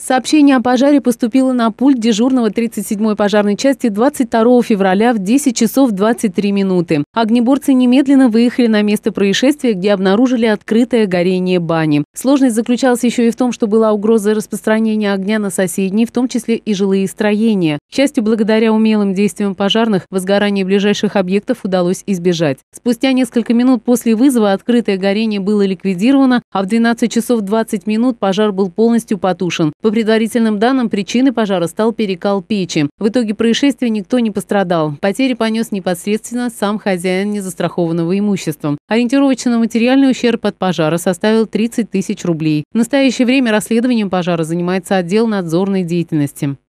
Сообщение о пожаре поступило на пульт дежурного 37-й пожарной части 22 февраля в 10 часов 23 минуты. Огнеборцы немедленно выехали на место происшествия, где обнаружили открытое горение бани. Сложность заключалась еще и в том, что была угроза распространения огня на соседние, в том числе и жилые строения. К счастью, благодаря умелым действиям пожарных, возгорание ближайших объектов удалось избежать. Спустя несколько минут после вызова открытое горение было ликвидировано, а в 12 часов 20 минут пожар был полностью потушен. По предварительным данным, причиной пожара стал перекал печи. В итоге происшествия никто не пострадал. Потери понес непосредственно сам хозяин незастрахованного имущества. Ориентировочно материальный ущерб от пожара составил 30 тысяч рублей. В настоящее время расследованием пожара занимается отдел надзорной деятельности.